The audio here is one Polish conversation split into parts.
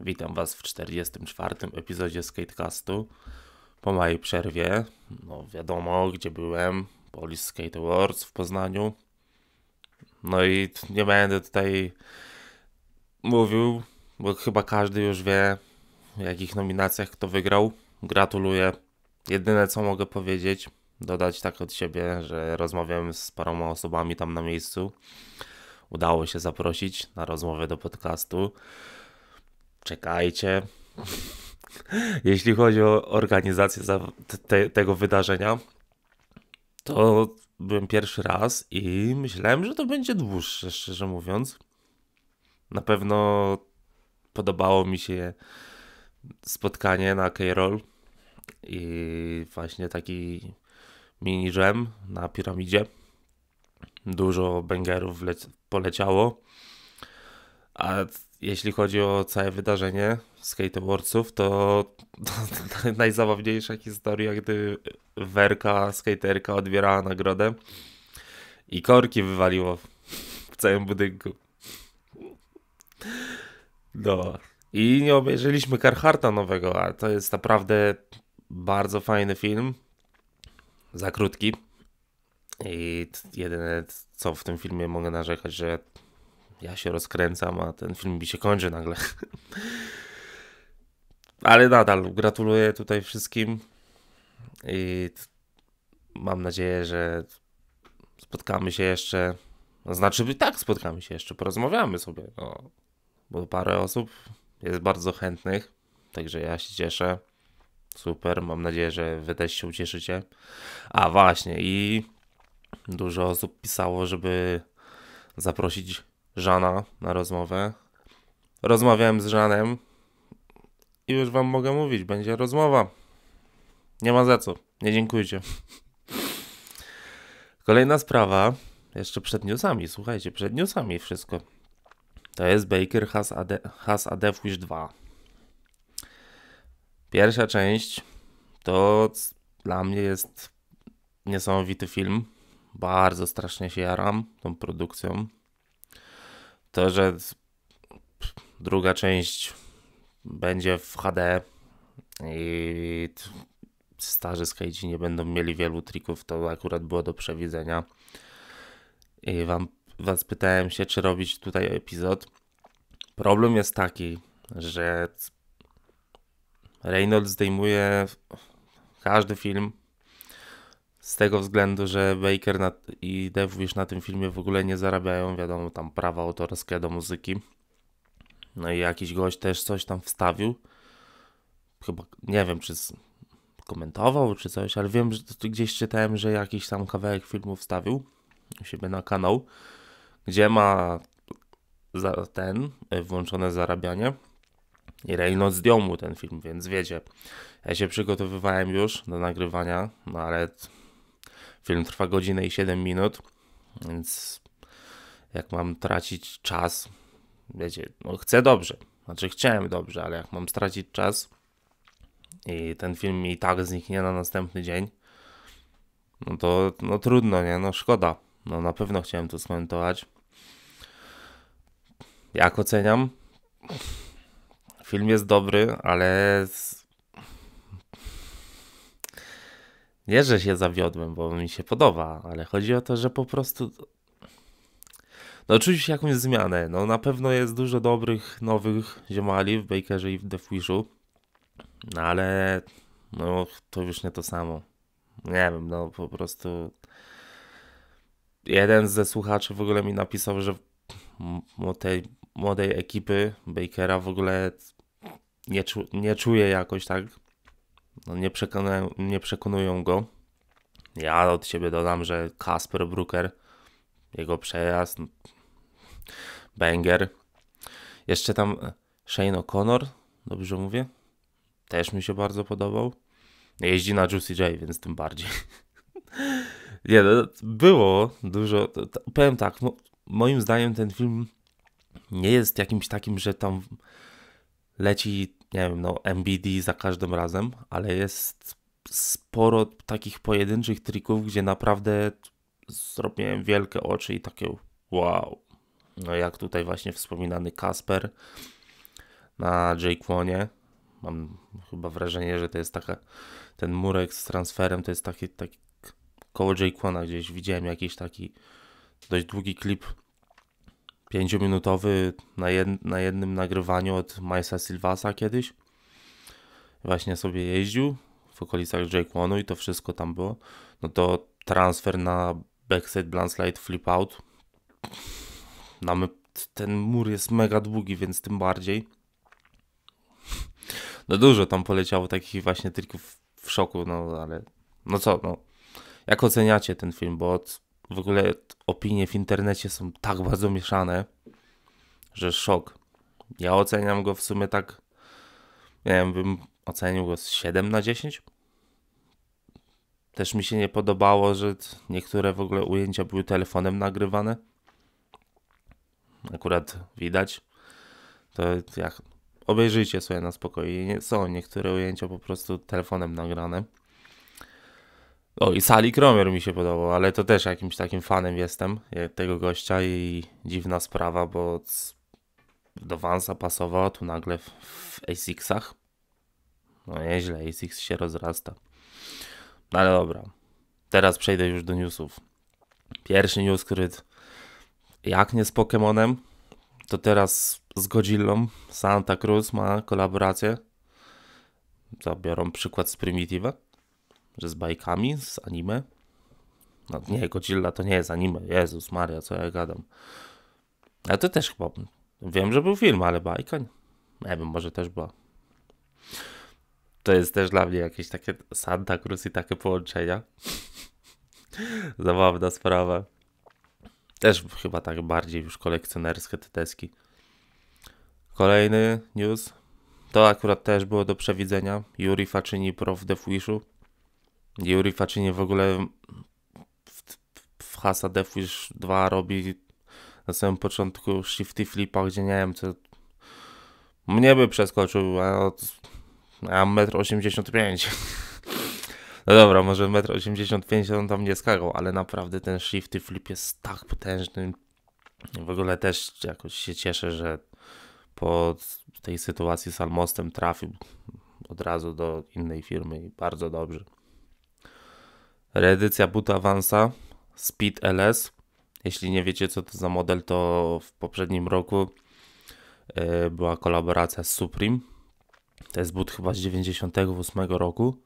Witam Was w 44. epizodzie Skatecastu. Po mojej przerwie, no wiadomo, gdzie byłem, Polish Skate Awards w Poznaniu. No i nie będę tutaj mówił, bo chyba każdy już wie, w jakich nominacjach kto wygrał. Gratuluję. Jedyne co mogę powiedzieć, dodać tak od siebie, że rozmawiałem z paroma osobami tam na miejscu. Udało się zaprosić na rozmowę do podcastu czekajcie. Jeśli chodzi o organizację te, tego wydarzenia, to byłem pierwszy raz i myślałem, że to będzie dłuższe, szczerze mówiąc. Na pewno podobało mi się spotkanie na K-Roll i właśnie taki mini jam na piramidzie. Dużo bangerów poleciało, a jeśli chodzi o całe wydarzenie Skate to, to najzabawniejsza historia, gdy Werka, skaterka odbierała nagrodę i korki wywaliło w całym budynku. No. I nie obejrzeliśmy Carharta nowego, a to jest naprawdę bardzo fajny film. Za krótki. I jedyne, co w tym filmie mogę narzekać, że ja się rozkręcam, a ten film mi się kończy nagle. Ale nadal gratuluję tutaj wszystkim i mam nadzieję, że spotkamy się jeszcze. Znaczy, tak, spotkamy się jeszcze, porozmawiamy sobie. No, bo parę osób jest bardzo chętnych, także ja się cieszę. Super, mam nadzieję, że wy też się ucieszycie. A właśnie, i dużo osób pisało, żeby zaprosić Żana na rozmowę. Rozmawiałem z Żanem i już wam mogę mówić, będzie rozmowa. Nie ma za co, nie dziękujcie. Kolejna sprawa, jeszcze przed newsami, słuchajcie, przed newsami wszystko. To jest Baker Has, Ad Has Adewish 2. Pierwsza część to dla mnie jest niesamowity film. Bardzo strasznie się jaram tą produkcją to, że druga część będzie w HD i starzy skajdzi nie będą mieli wielu trików, to akurat było do przewidzenia. I wam, was pytałem się, czy robić tutaj epizod. Problem jest taki, że Reynolds zdejmuje każdy film z tego względu, że Baker na, i Dev już na tym filmie w ogóle nie zarabiają, wiadomo, tam prawa autorskie do muzyki. No i jakiś gość też coś tam wstawił. Chyba, nie wiem, czy komentował, czy coś, ale wiem, że gdzieś czytałem, że jakiś tam kawałek filmu wstawił u siebie na kanał, gdzie ma za ten e, włączone zarabianie. I Reynolds zdjął mu ten film, więc wiecie, ja się przygotowywałem już do nagrywania, no ale Film trwa godzinę i 7 minut, więc jak mam tracić czas, wiecie, no chcę dobrze, znaczy chciałem dobrze, ale jak mam stracić czas i ten film i tak zniknie na następny dzień, no to no trudno, nie? No szkoda. No na pewno chciałem to skomentować. Jak oceniam? Film jest dobry, ale Nie, że się zawiodłem, bo mi się podoba, ale chodzi o to, że po prostu. No, czuć jakąś zmianę. No, na pewno jest dużo dobrych, nowych ziomali w Bakerze i w The no, ale no, to już nie to samo. Nie wiem, no po prostu. Jeden ze słuchaczy w ogóle mi napisał, że tej młodej ekipy Bakera w ogóle nie, czu nie czuje jakoś tak no nie, nie przekonują go. Ja od siebie dodam, że Kasper Brucker, jego przejazd, banger. Jeszcze tam e, Shane O'Connor, dobrze mówię? Też mi się bardzo podobał. Jeździ na Juicy J, więc tym bardziej. nie, no, było dużo. To, to, powiem tak, moim zdaniem ten film nie jest jakimś takim, że tam leci nie wiem, no MBD za każdym razem, ale jest sporo takich pojedynczych trików, gdzie naprawdę zrobiłem wielkie oczy i takie wow. No jak tutaj właśnie wspominany Kasper na Jaquonie. Mam chyba wrażenie, że to jest taka, ten murek z transferem to jest taki, taki koło Jaquona gdzieś widziałem jakiś taki dość długi klip pięciominutowy na, jed, na jednym nagrywaniu od Majsa Silvasa kiedyś. Właśnie sobie jeździł w okolicach Jake i to wszystko tam było. No to transfer na backside blandslide flip out. No ten mur jest mega długi, więc tym bardziej. No dużo tam poleciało takich właśnie trików w szoku, no ale no co, no. Jak oceniacie ten film, bo od w ogóle opinie w internecie są tak bardzo mieszane, że szok. Ja oceniam go w sumie tak, nie wiem, bym ocenił go z 7 na 10. Też mi się nie podobało, że niektóre w ogóle ujęcia były telefonem nagrywane. Akurat widać. To jak obejrzyjcie sobie na spokojnie. Są niektóre ujęcia po prostu telefonem nagrane. O, i Sally Kromer mi się podobał, ale to też jakimś takim fanem jestem e, tego gościa i dziwna sprawa, bo do Vansa pasował, tu nagle w, w ASICsach. No nieźle, ASICs się rozrasta. No ale dobra, teraz przejdę już do newsów. Pierwszy news, który jak nie z Pokémonem, to teraz z Godzillą Santa Cruz ma kolaborację. Zabiorą przykład z Primitiva że z bajkami, z anime. No nie, Godzilla to nie jest anime. Jezus Maria, co ja gadam. Ale to też chyba, wiem, że był film, ale bajka, nie wiem, może też była. To jest też dla mnie jakieś takie Santa Cruz i takie połączenia. Zabawna sprawa. Też chyba tak bardziej już kolekcjonerskie te deski. Kolejny news. To akurat też było do przewidzenia. Yuri Facini Prof. The Fuishu. Yuri Facini w ogóle w, w Hasa Deathwish 2 robi na samym początku shifty flipa, gdzie nie wiem, co mnie by przeskoczył, a od, a 1,85 m. No dobra, może 1,85 m on tam nie skakał, ale naprawdę ten shifty flip jest tak potężny. W ogóle też jakoś się cieszę, że po tej sytuacji z Almostem trafił od razu do innej firmy i bardzo dobrze reedycja buta Avansa Speed LS. Jeśli nie wiecie co to za model, to w poprzednim roku e, była kolaboracja z Supreme. To jest but chyba z 98 roku.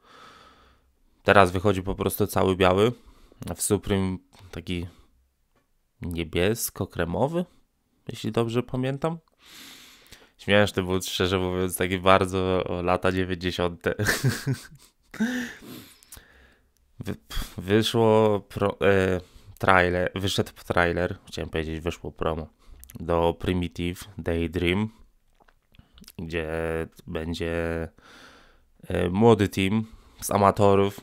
Teraz wychodzi po prostu cały biały. W Supreme taki niebiesko-kremowy, jeśli dobrze pamiętam. Śmieszny but, szczerze mówiąc, taki bardzo lata 90. wyszło pro, e, trailer, wyszedł trailer, chciałem powiedzieć, wyszło promo do Primitive Daydream, gdzie będzie e, młody team z amatorów,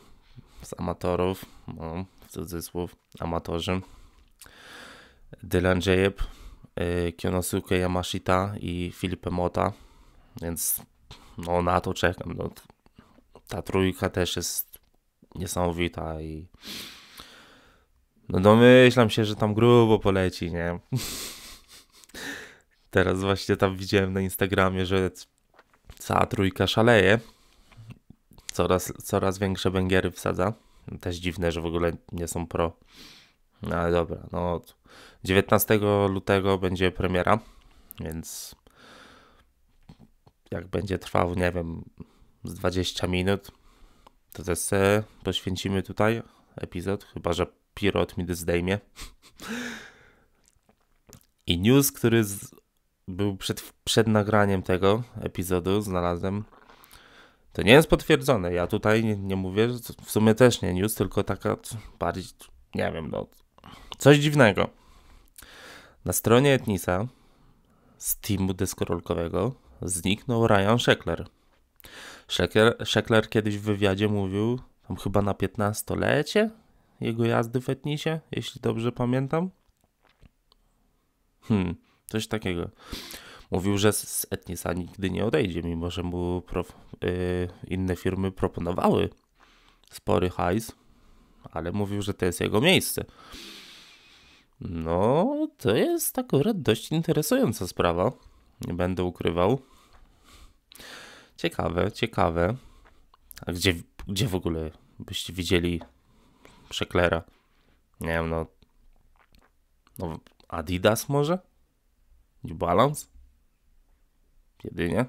z amatorów, no, w cudzysłów, amatorzy, Dylan Jeb, e, Kionosuke Yamashita i Filipe Mota, więc no na to czekam, no, ta trójka też jest niesamowita i no domyślam się, że tam grubo poleci, nie? Teraz właśnie tam widziałem na Instagramie, że cała trójka szaleje. Coraz, coraz większe węgiery wsadza. No też dziwne, że w ogóle nie są pro. No ale dobra, no 19 lutego będzie premiera, więc jak będzie trwał, nie wiem, z 20 minut, to też poświęcimy tutaj epizod, chyba że Pirot mi zdejmie. I news, który z, był przed, przed nagraniem tego epizodu, znalazłem. To nie jest potwierdzone. Ja tutaj nie, nie mówię, w sumie też nie news, tylko taka bardziej, nie wiem, no, coś dziwnego. Na stronie Etnisa z teamu deskorolkowego zniknął Ryan Sheckler. Szekler, kiedyś w wywiadzie mówił, tam chyba na 15-lecie jego jazdy w Etnisie, jeśli dobrze pamiętam. Hmm, coś takiego. Mówił, że z Etnisa nigdy nie odejdzie, mimo że mu prof, yy, inne firmy proponowały spory hajs, ale mówił, że to jest jego miejsce. No, to jest akurat dość interesująca sprawa. Nie będę ukrywał. Ciekawe, ciekawe. A gdzie, gdzie w ogóle byście widzieli przeklera? Nie wiem, no. No, Adidas może? New Balance? Jedynie?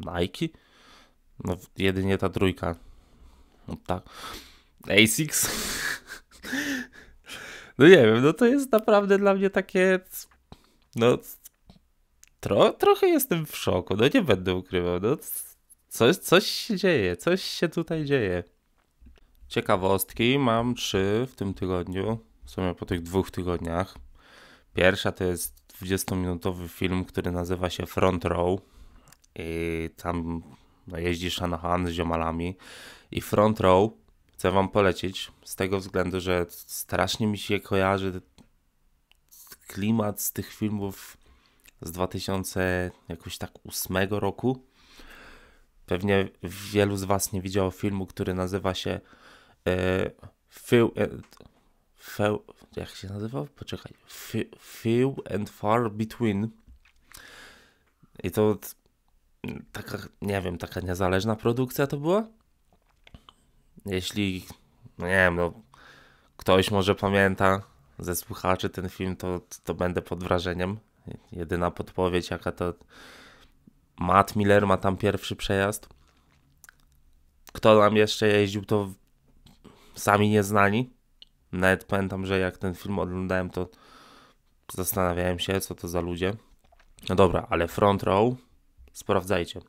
Nike? No, jedynie ta trójka. No tak. ASICS? No nie wiem, no to jest naprawdę dla mnie takie. No, Tro, trochę jestem w szoku, no nie będę ukrywał. No, coś, coś się dzieje, coś się tutaj dzieje. Ciekawostki mam trzy w tym tygodniu, w sumie po tych dwóch tygodniach. Pierwsza to jest 20-minutowy film, który nazywa się Front Row. I tam no, jeździ Shanahan z ziomalami. I Front Row chcę wam polecić z tego względu, że strasznie mi się kojarzy klimat z tych filmów z 2000 tak roku. Pewnie wielu z Was nie widziało filmu, który nazywa się e, and, e, jak się nazywał? Poczekaj. Few and Far Between. I to taka, nie wiem, taka niezależna produkcja to była? Jeśli, no nie wiem, no, ktoś może pamięta ze słuchaczy ten film, to, to będę pod wrażeniem jedyna podpowiedź, jaka to Matt Miller ma tam pierwszy przejazd. Kto nam jeszcze jeździł, to sami nieznani. Nawet pamiętam, że jak ten film oglądałem, to zastanawiałem się, co to za ludzie. No dobra, ale front row sprawdzajcie.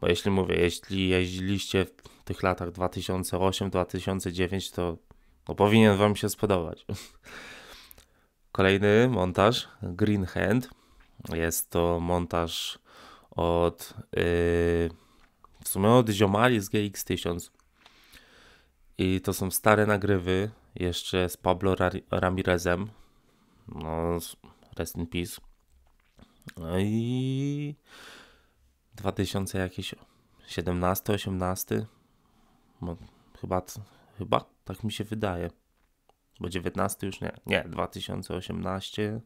Bo jeśli mówię, jeśli jeździliście w tych latach 2008-2009, to no powinien wam się spodobać. Kolejny montaż Green Hand. Jest to montaż od yy, w sumie od ziomali z GX1000. I to są stare nagrywy jeszcze z Pablo Ramirezem. No, rest in peace. No i 2000 jakieś 17, 18. No, chyba, chyba tak mi się wydaje bo 19 już nie, nie, 2018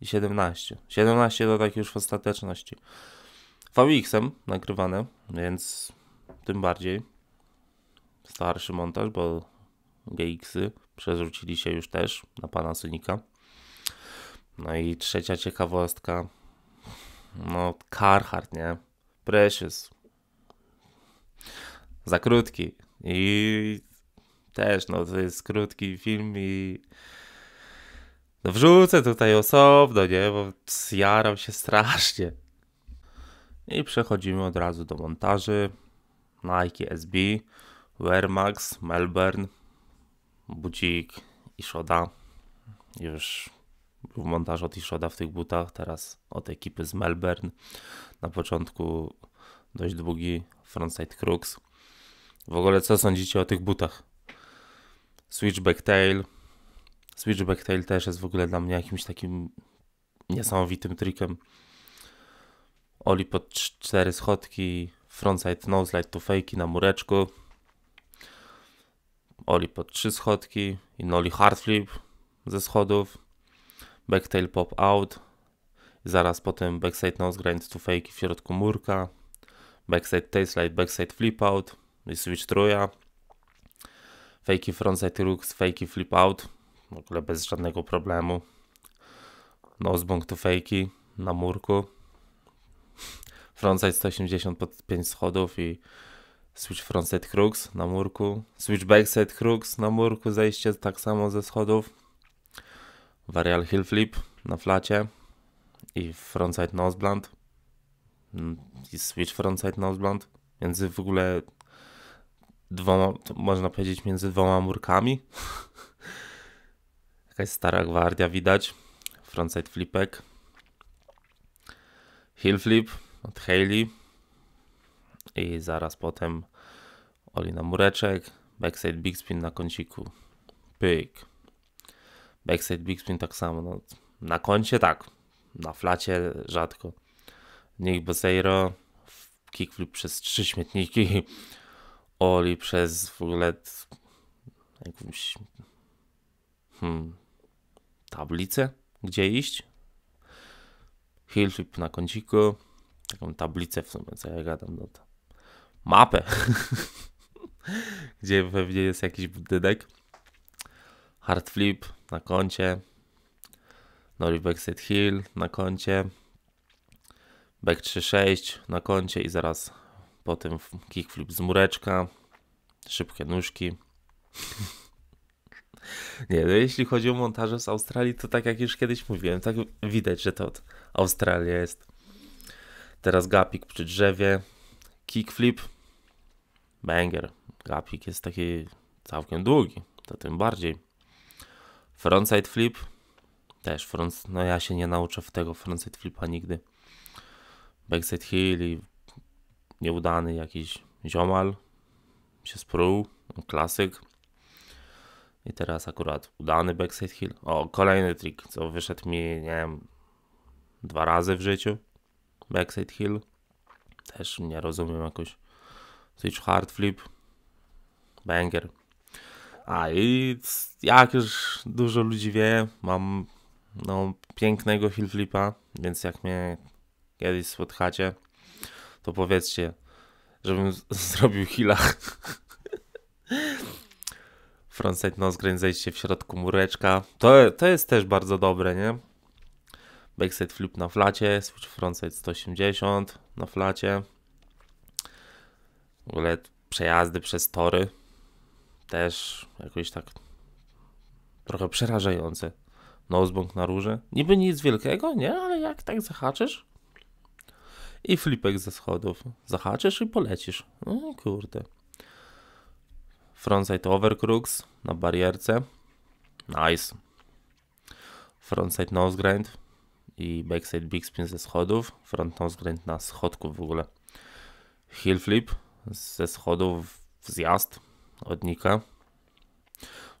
i 17. 17 to tak już w ostateczności. VX-em nagrywane, więc tym bardziej starszy montaż, bo GX-y przerzucili się już też na pana Sonika. No i trzecia ciekawostka, no Carhartt, nie? Precious. Za krótki. I też, no to jest krótki film i no wrzucę tutaj osobno, nie, bo zjaram się strasznie. I przechodzimy od razu do montaży. Nike SB, Max, Melbourne, Budzik i Shoda. Już był montaż od Ishoda w tych butach, teraz od ekipy z Melbourne. Na początku dość długi frontside crux. W ogóle co sądzicie o tych butach? Switchback Tail. Switchback Tail też jest w ogóle dla mnie jakimś takim niesamowitym trikiem. Oli pod cztery schodki, frontside light to fakey na mureczku. Oli pod trzy schodki, i noli hard flip ze schodów. Backtail pop out. Zaraz potem backside nose grind to fakey w środku murka. Backside tail slide, backside flip out i switch truja. Fakey frontside looks, fakey flip out, w ogóle bez żadnego problemu. Nozbong to fakey na murku. Frontside 180 pod 5 schodów i switch frontside crux na murku. Switch backside crux na murku, zejście tak samo ze schodów. Varial hill flip na flacie i frontside noseblunt. Mm, I switch frontside noseblunt. Więc w ogóle dwoma, można powiedzieć, między dwoma murkami. Jakaś stara gwardia widać. Frontside flipek. Heel flip od Haley. I zaraz potem Oli na mureczek. Backside big spin na kąciku. Pyk. Backside big spin tak samo. No, na koncie tak. Na flacie rzadko. Nick Bezeiro. Kickflip przez trzy śmietniki. Oli przez w ogóle jakąś hmm, tablicę, gdzie iść. Hillship na kąciku, taką tablicę w sumie, co ja gadam, no to mapę, gdzie pewnie jest jakiś budynek. Hard flip na koncie, Nori backside Hill na koncie, Back 3.6 na koncie i zaraz potem kickflip z mureczka, szybkie nóżki. Nie, no jeśli chodzi o montaże z Australii, to tak jak już kiedyś mówiłem, tak widać, że to Australia jest. Teraz gapik przy drzewie, kickflip, banger. Gapik jest taki całkiem długi, to tym bardziej. Frontside flip, też front, no ja się nie nauczę w tego frontside flipa nigdy. Backside heel i nieudany jakiś ziomal się sprół, klasyk. I teraz akurat udany backside hill O, kolejny trik, co wyszedł mi, nie wiem, dwa razy w życiu. Backside hill Też nie rozumiem jakoś. Switch hard flip. Banger. A i jak już dużo ludzi wie, mam no, pięknego hill flipa, więc jak mnie kiedyś spotkacie, to powiedzcie, żebym zrobił hilach. Frontside Nosgrain, zejście w środku mureczka. To, to jest też bardzo dobre, nie? Backside flip na flacie, switch frontside 180 na flacie. W ogóle przejazdy przez tory też jakoś tak trochę przerażające. Nosebong na róże. Niby nic wielkiego, nie? Ale jak tak zahaczysz, i flipek ze schodów. Zahaczysz i polecisz. No kurde. Frontside overcrux na barierce. Nice. Frontside nose grind i backside big spin ze schodów. Front nose grind na schodku w ogóle. Heel flip ze schodów w zjazd od Nika.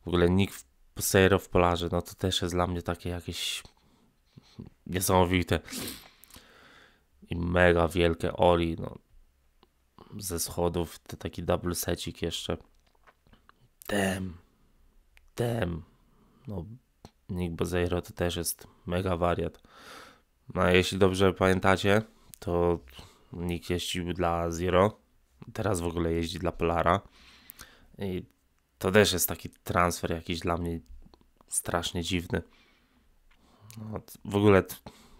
W ogóle Nick w Sejro w Polarze, no to też jest dla mnie takie jakieś niesamowite i mega wielkie oli, no, ze schodów, taki double secik jeszcze. Dem, dem, no, Nick Bezeiro to też jest mega wariat. No, a jeśli dobrze pamiętacie, to Nick jeździł dla Zero, teraz w ogóle jeździ dla Polara i to też jest taki transfer jakiś dla mnie strasznie dziwny. No, w ogóle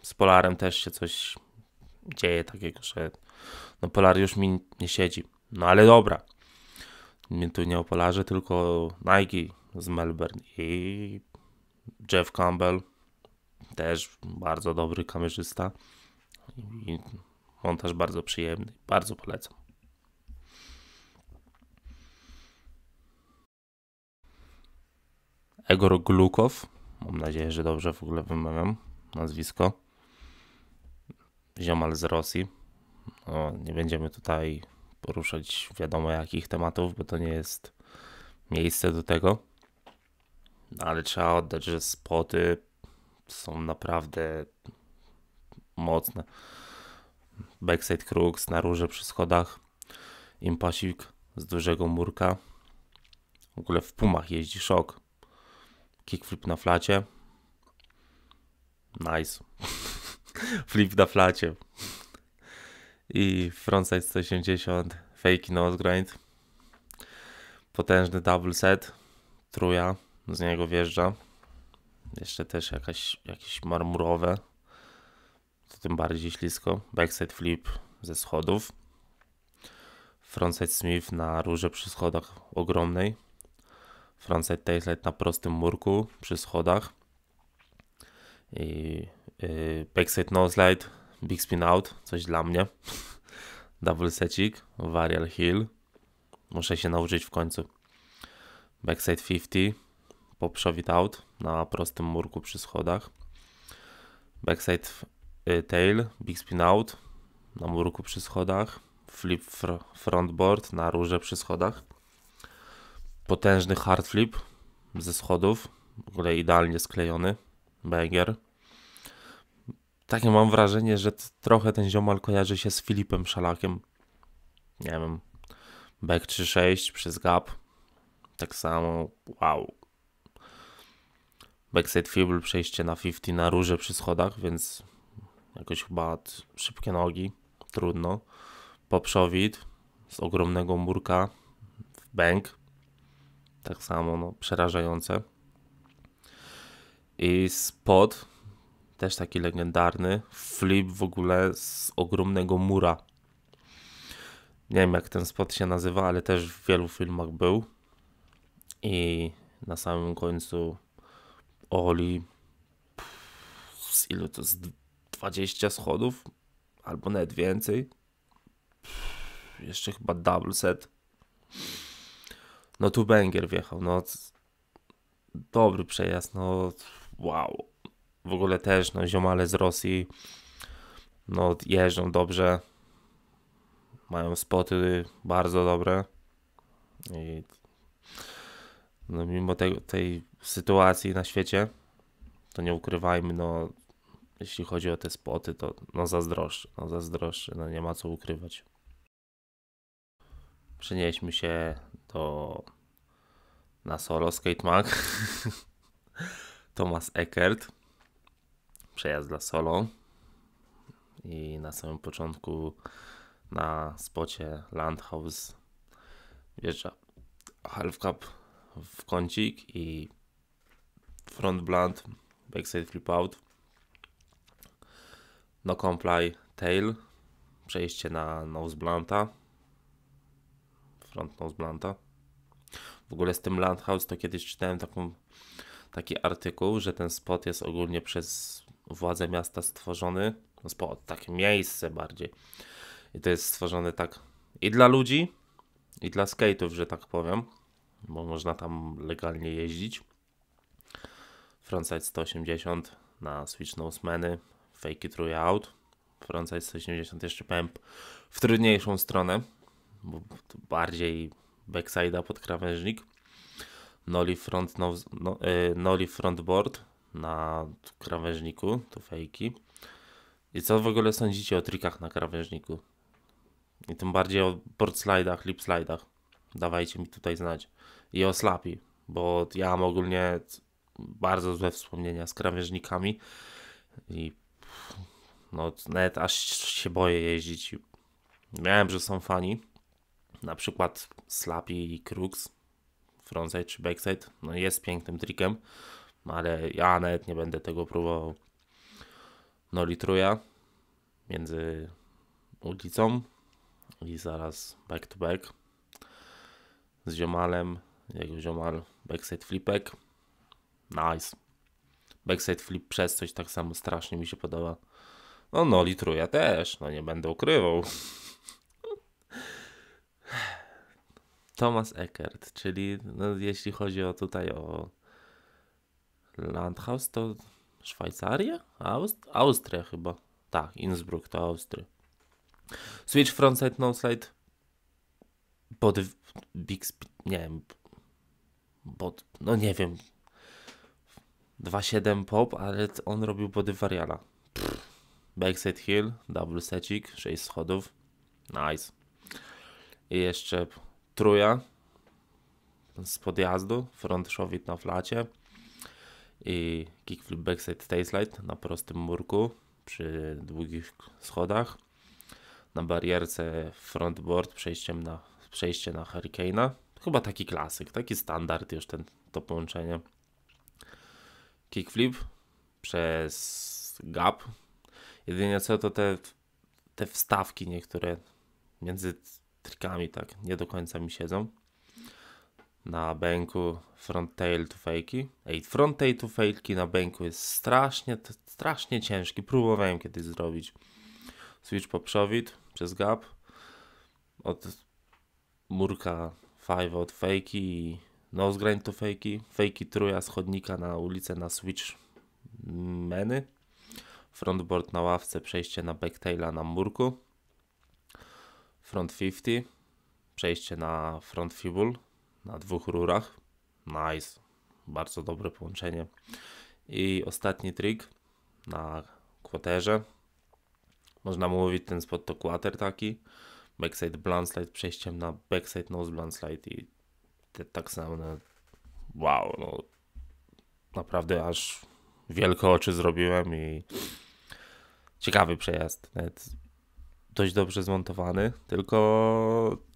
z Polarem też się coś dzieje takiego, że no Polariusz mi nie siedzi. No ale dobra. Mnie tu nie o Polarze, tylko Nike z Melbourne i Jeff Campbell, też bardzo dobry kamerzysta i montaż bardzo przyjemny. Bardzo polecam. Egor Glukow, mam nadzieję, że dobrze w ogóle wymawiam nazwisko ziomal z Rosji. No, nie będziemy tutaj poruszać wiadomo jakich tematów, bo to nie jest miejsce do tego. No, ale trzeba oddać, że spoty są naprawdę mocne. Backside Crooks na róże przy schodach, impasik z dużego murka. W ogóle w Pumach jeździ szok. Kickflip na flacie. Nice. Flip na flacie. I frontside 180, fake nose grind. Potężny double set, truja, z niego wjeżdża. Jeszcze też jakaś, jakieś marmurowe, to tym bardziej ślisko. Backside flip ze schodów. Frontside Smith na rurze przy schodach ogromnej. Frontside tailslide na prostym murku przy schodach. I Y, backside slide, big spin out, coś dla mnie. Double secik, varial heel. Muszę się nauczyć w końcu. Backside 50, pop shove out na prostym murku przy schodach. Backside y, tail, big spin out na murku przy schodach. Flip fr frontboard na rurze przy schodach. Potężny hard flip ze schodów, w ogóle idealnie sklejony. Banger takie mam wrażenie, że trochę ten ziomal kojarzy się z Filipem Szalakiem. Nie wiem. Back 3-6 przez Gap. Tak samo. Wow. Backside Fibble przejście na 50 na róże przy schodach, więc jakoś chyba szybkie nogi. Trudno. Poprzowid z ogromnego murka w bank. Tak samo, no, przerażające. I spod też taki legendarny, flip w ogóle z ogromnego mura. Nie wiem jak ten spot się nazywa, ale też w wielu filmach był. I na samym końcu Oli z ilu to z 20 schodów albo nawet więcej. Jeszcze chyba double set. No tu Węgier wjechał, no dobry przejazd, no wow, w ogóle też no, ziomale z Rosji no, jeżdżą dobrze, mają spoty bardzo dobre i no, mimo te, tej sytuacji na świecie, to nie ukrywajmy, no, jeśli chodzi o te spoty, to no zazdroszczę, no zazdroszczę, no nie ma co ukrywać. Przenieśmy się do na solo Skate Mag. Thomas Eckert przejazd dla solo. I na samym początku na spocie Landhaus wjeżdża half cup w kącik i front blunt, backside flip out, no comply tail, przejście na nose blunta, front nose blunta. W ogóle z tym Landhouse to kiedyś czytałem taką, taki artykuł, że ten spot jest ogólnie przez władze miasta stworzony, no takie miejsce bardziej. I to jest stworzone tak i dla ludzi, i dla skate'ów, że tak powiem, bo można tam legalnie jeździć. Frontside 180 na Switch no smeny Fake It Out. Frontside 180 jeszcze powiem w trudniejszą stronę, bo bardziej backside'a pod krawężnik. Noli front, no, no, noli front board na krawężniku, to fejki. I co w ogóle sądzicie o trikach na krawężniku? I tym bardziej o board slidach, lip slidach. Dawajcie mi tutaj znać. I o slapi, bo ja mam ogólnie bardzo złe wspomnienia z krawężnikami i no nawet aż się boję jeździć. Miałem, że są fani, na przykład slapi i Crux, frontside czy backside, no jest pięknym trikiem, no ale ja nawet nie będę tego próbował. No litruja między ulicą i zaraz back to back z ziomalem, jego ziomal backside flipek. Nice. Backside flip przez coś tak samo strasznie mi się podoba. No, no, litruja też, no nie będę ukrywał. Thomas Eckert, czyli no, jeśli chodzi o tutaj o Landhaus to Szwajcaria? Aust Austria chyba. Tak, Innsbruck to Austria. Switch frontside, no slide. Pod big speed, nie wiem. Pod, no nie wiem. 2.7 pop, ale on robił body variala. Backside hill, double secik, 6 schodów. Nice. I jeszcze truja z podjazdu, front showit na flacie i kickflip backside tailslide na prostym murku przy długich schodach. Na barierce frontboard przejściem na, przejście na Hurricane'a. Chyba taki klasyk, taki standard już ten, to połączenie. Kickflip przez gap. Jedynie co to te, te wstawki niektóre między trikami tak nie do końca mi siedzą na banku front tail to fakey. Ej, front tail to fakey na banku jest strasznie, strasznie ciężki. Próbowałem kiedyś zrobić switch po przez gap od murka 5 od fakey, i nose grind to fakey, fakey truja schodnika na ulicę na switch meny. Frontboard na ławce, przejście na backtaila na murku. Front 50, przejście na front fibul na dwóch rurach. Nice, bardzo dobre połączenie. I ostatni trik na kwaterze. Można mówić, ten spot to kwater taki. Backside blunt slide przejściem na backside nose blunt slide i te tak samo. Wow, no naprawdę aż wielkie oczy zrobiłem i ciekawy przejazd. Nawet dość dobrze zmontowany, tylko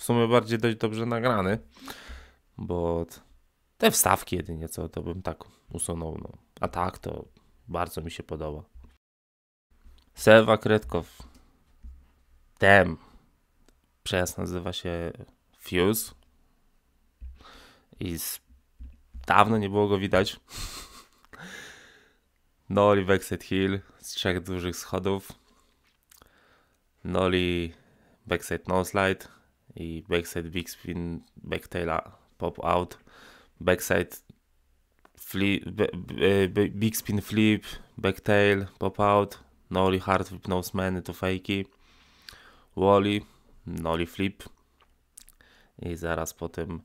w sumie bardziej dość dobrze nagrany, bo te wstawki jedynie co, to bym tak usunął. No. A tak, to bardzo mi się podoba. Selwa Kretkow. Tem. Przejazd nazywa się Fuse. I z... dawno nie było go widać. Noli w Exit Hill z trzech dużych schodów. Noli Backside Slide i backside big spin, backtail pop out, backside flip, big spin flip, backtail pop out, nollie hard flip nose to fakey, wally, nollie flip i zaraz potem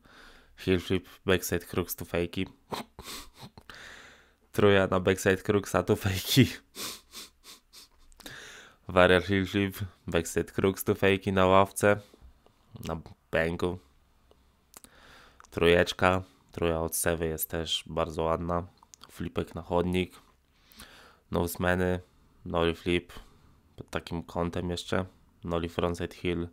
heel flip, backside crux to fakey. Truja na backside cruxa to fakey. Varial heel flip, backside crux to fakey na ławce na bęgu. Trójeczka, trója od Sewy jest też bardzo ładna. Flipek na chodnik. Nosemeny, noli flip pod takim kątem jeszcze. Noli frontside hill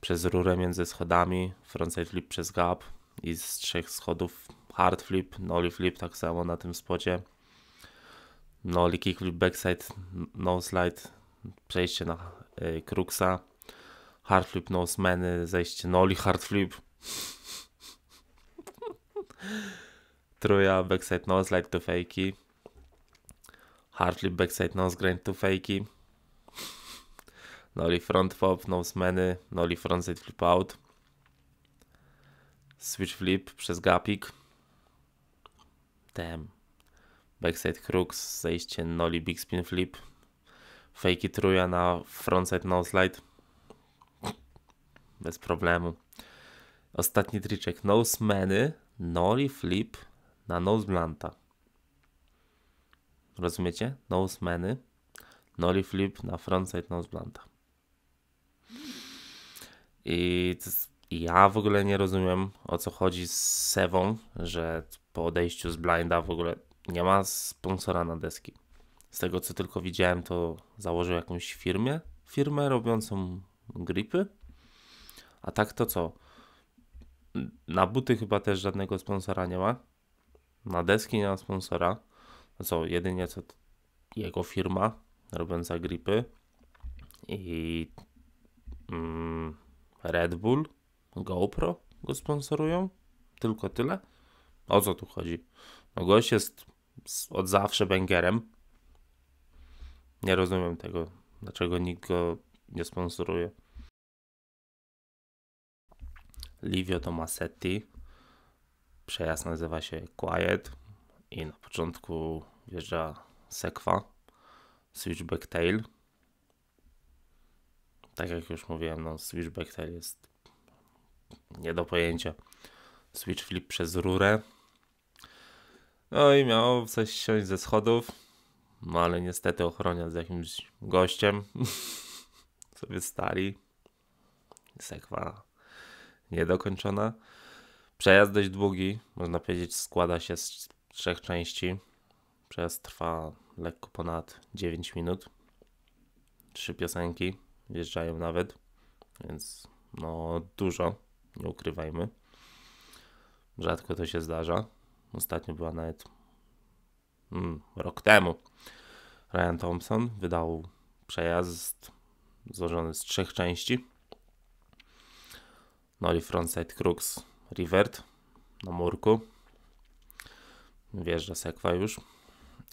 przez rurę między schodami, frontside flip przez gap i z trzech schodów hard flip, noli flip tak samo na tym spocie. Noli kick flip backside, no slide, przejście na y, kruksa hard flip, nose zejście noli, hard flip. Truja, backside nose, light to fakey. Hard flip, backside nose, grind to fakey. Noli front pop, nose meny, noli frontside flip out. Switch flip przez gapik. Damn. Backside crux, zejście noli big spin flip. Fakey truja na frontside nose slide bez problemu. Ostatni triczek. Nosemany, Nori flip na noseblanta. Rozumiecie? Nosemany, Nori flip na frontside noseblanta. I ja w ogóle nie rozumiem o co chodzi z Sewą, że po odejściu z blinda w ogóle nie ma sponsora na deski. Z tego co tylko widziałem, to założył jakąś firmę, firmę robiącą gripy a tak to co? Na buty chyba też żadnego sponsora nie ma. Na deski nie ma sponsora. No co, jedynie co jego firma, robiąca gripy i mm, Red Bull, GoPro go sponsorują. Tylko tyle. O co tu chodzi? No gość jest od zawsze bęgerem. Nie rozumiem tego, dlaczego nikt go nie sponsoruje. Livio Tomasetti. Przejazd nazywa się Quiet i na początku wjeżdża Sekwa, Switchback Tail. Tak jak już mówiłem, no Switchback Tail jest nie do pojęcia. Switch flip przez rurę. No i miało coś siąść ze schodów, no ale niestety ochroniarz z jakimś gościem sobie stali. Sekwa niedokończona. Przejazd dość długi, można powiedzieć, składa się z trzech części. Przejazd trwa lekko ponad 9 minut. Trzy piosenki wjeżdżają nawet, więc no dużo, nie ukrywajmy. Rzadko to się zdarza. Ostatnio była nawet mm, rok temu. Ryan Thompson wydał przejazd złożony z trzech części. No i frontside crux revert na murku. Wjeżdża sekwa już.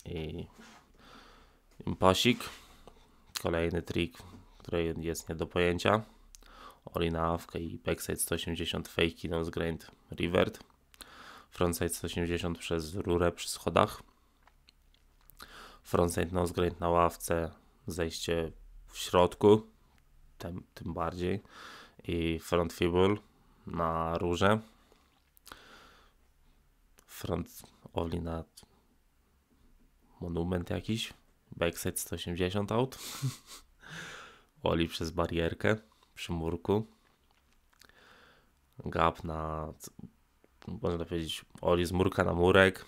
I imposik. Kolejny trik, który jest nie do pojęcia. Oli na awkę i backside 180 fake idą z grind revert. Frontside 180 przez rurę przy schodach. Frontside nose grind na ławce. Zejście w środku. Tym, tym bardziej i front fibul na róże. Front Oli na monument jakiś. Backside 180 out Oli przez barierkę przy murku. Gap na, można powiedzieć, Oli z murka na murek.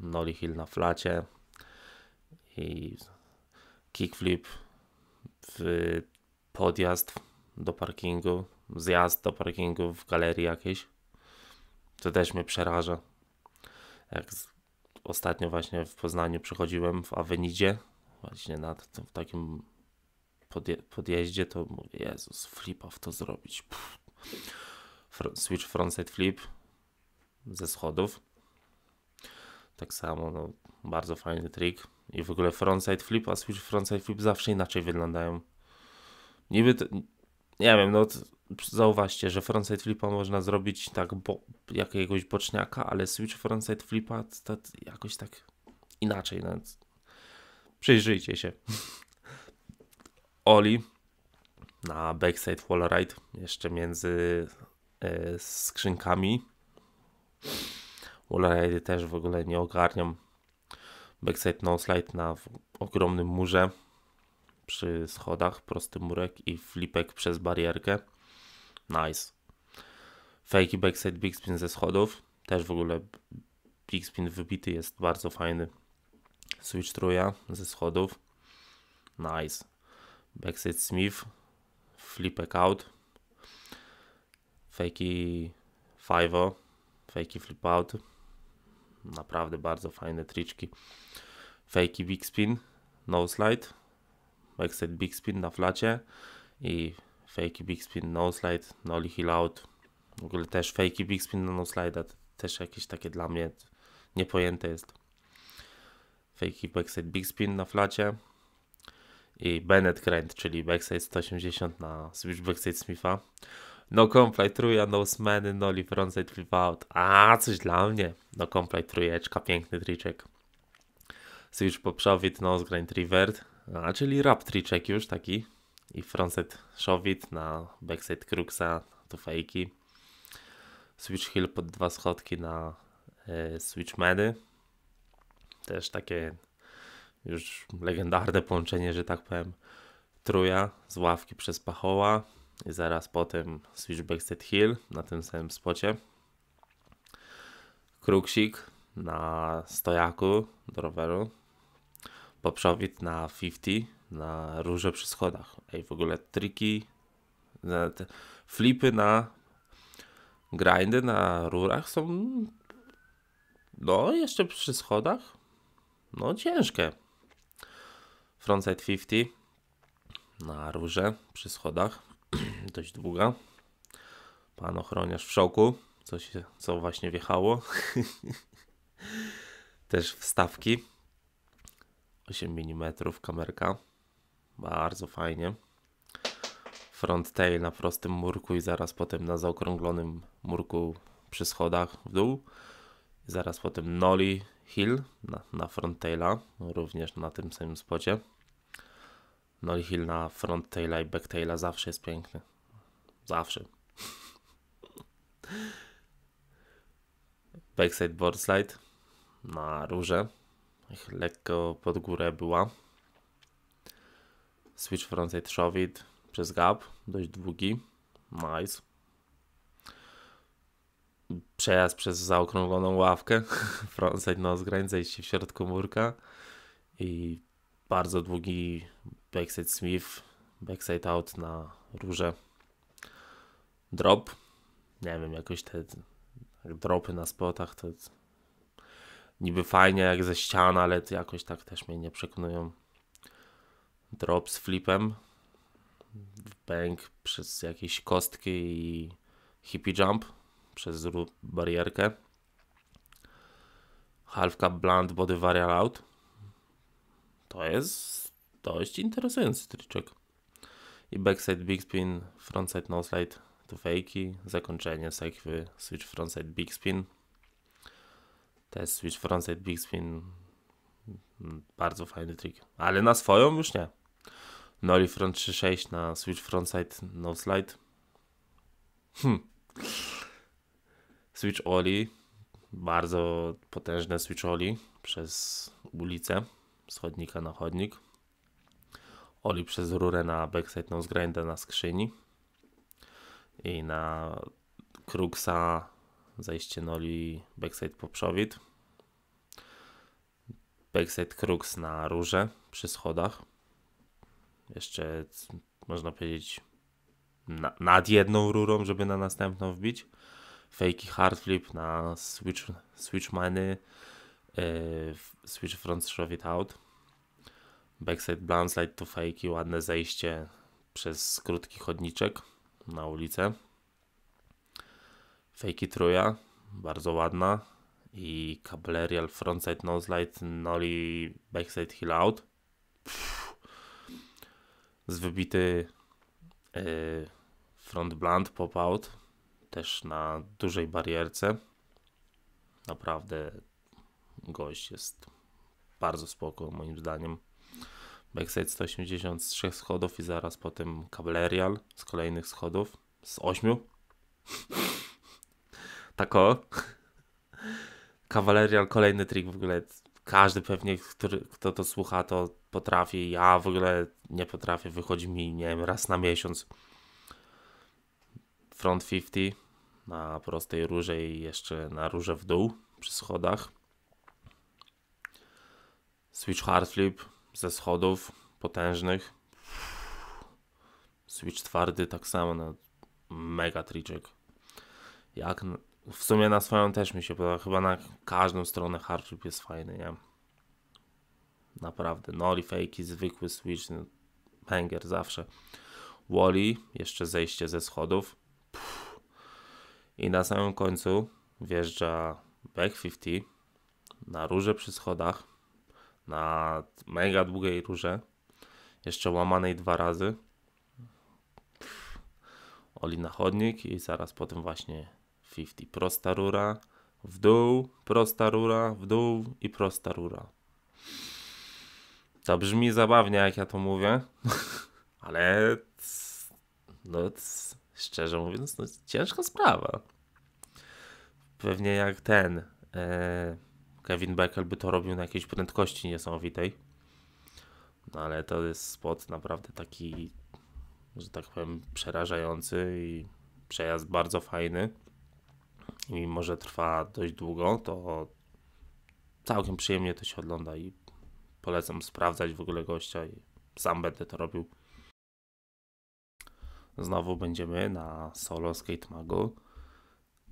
Noli Hill na flacie. I kickflip w podjazd do parkingu, zjazd do parkingu w galerii jakiejś. To też mnie przeraża. Jak z, ostatnio właśnie w Poznaniu przychodziłem w Avenidzie, właśnie nad tym, w takim podje, podjeździe, to mówię, Jezus, flipa w to zrobić. Fr switch frontside flip ze schodów. Tak samo, no, bardzo fajny trik. I w ogóle frontside flip, a switch frontside flip zawsze inaczej wyglądają. Niby to, nie wiem, no zauważcie, że frontside flipa można zrobić tak bo, jakiegoś boczniaka, ale switch frontside flipa to, jakoś tak inaczej. No. Przyjrzyjcie się. Oli na backside wall ride, jeszcze między e, skrzynkami. Wallride też w ogóle nie ogarniam. Backside no slide na ogromnym murze przy schodach, prosty murek i flipek przez barierkę. Nice. Fake backside big spin ze schodów. Też w ogóle big spin wybity jest bardzo fajny. Switch truja ze schodów. Nice. Backside Smith. Flipek out. Fakey -o. Fakey flip out. Naprawdę bardzo fajne triczki. Fakey big spin. No slide backside big spin na flacie i fakey big spin no slide, nollie heel out. W ogóle też fakey big spin na no slide, też jakieś takie dla mnie niepojęte jest. Fakey backside big spin na flacie i Bennett Grind, czyli backside 180 na switch backside Smitha. No comply truja, no smeny, no frontside flip out. A, coś dla mnie. No comply trujeczka, piękny triczek. Switch poprzowit, no grind revert. No, a, czyli rap triczek już taki. I frontset shovit na backside Kruxa tu fejki. Switch Hill pod dwa schodki na e, Switch Medy. Też takie już legendarne połączenie, że tak powiem. Truja z ławki przez Pachoła i zaraz potem Switch Backset Hill na tym samym spocie. Kruksik na stojaku do roweru poprzowit na 50, na róże przy schodach. Ej, w ogóle triki, flipy na grindy na rurach są no jeszcze przy schodach no ciężkie. Frontside 50 na rurze przy schodach dość długa. Pan ochroniarz w szoku, co, się, co właśnie wjechało. Też wstawki 8 mm kamerka. Bardzo fajnie. Front tail na prostym murku i zaraz potem na zaokrąglonym murku przy schodach w dół. Zaraz potem Noli Hill na, na front taila, również na tym samym spocie. Noli Hill na front taila i back taila zawsze jest piękny. Zawsze. Backside board slide na róże lekko pod górę była. Switch frontside showit przez gap, dość długi, nice. Przejazd przez zaokrągloną ławkę, frontside nose grind, zejście w środku murka i bardzo długi backside smith, backside out na róże. Drop, nie wiem, jakoś te dropy na spotach to niby fajnie jak ze ścian, ale jakoś tak też mnie nie przekonują. Drop z flipem, bank przez jakieś kostki i hippie jump przez barierkę. Half cup blunt body varial out. To jest dość interesujący triczek. I backside big spin, frontside no slide to fakey, zakończenie sekwy switch frontside big spin. Też switch frontside big spin. Mm, bardzo fajny trik. Ale na swoją już nie. Noli front 3.6 na switch frontside no slide. Hm. Switch Oli. Bardzo potężne switch Oli przez ulicę. Schodnika na chodnik. Oli przez rurę na backside nose grinda na skrzyni. I na Kruksa zajście noli, backside poprzowid, backside crux na rurze przy schodach, jeszcze można powiedzieć na, nad jedną rurą, żeby na następną wbić, fakey hard flip na switch, switch many, yy, switch front shove it out, backside blunt slide to fakey, ładne zejście przez krótki chodniczek na ulicę. Fejki truja, bardzo ładna. I Cablerial Frontside Noselight Noli Backside Hill Out. Z wybity yy, Front Blunt Pop Out. Też na dużej barierce. Naprawdę gość jest bardzo spoko moim zdaniem. Backside 180 z trzech schodów i zaraz potem Cablerial z kolejnych schodów z ośmiu tako. Kawalerial, kolejny trik w ogóle. Każdy pewnie, który, kto to słucha, to potrafi. Ja w ogóle nie potrafię. Wychodzi mi, nie wiem, raz na miesiąc. Front 50 na prostej róże i jeszcze na róże w dół przy schodach. Switch hard flip ze schodów potężnych. Switch twardy tak samo, no, mega triczek. Jak w sumie na swoją też mi się podoba. Chyba na każdą stronę hardship jest fajny, nie? Naprawdę. Noli, fejki, zwykły switch, hanger no, banger zawsze. Woli, jeszcze zejście ze schodów. Puh. I na samym końcu wjeżdża Back 50 na rurze przy schodach, na mega długiej rurze, jeszcze łamanej dwa razy. Oli na chodnik i zaraz potem właśnie 50. Prosta rura, w dół, prosta rura, w dół i prosta rura. To brzmi zabawnie, jak ja to mówię, ale no, szczerze mówiąc, no, ciężka sprawa. Pewnie jak ten e, Kevin Beckel by to robił na jakiejś prędkości niesamowitej. No ale to jest spot naprawdę taki, że tak powiem, przerażający i przejazd bardzo fajny i może trwa dość długo, to całkiem przyjemnie to się ogląda i polecam sprawdzać w ogóle gościa i sam będę to robił. Znowu będziemy na solo Skate mago,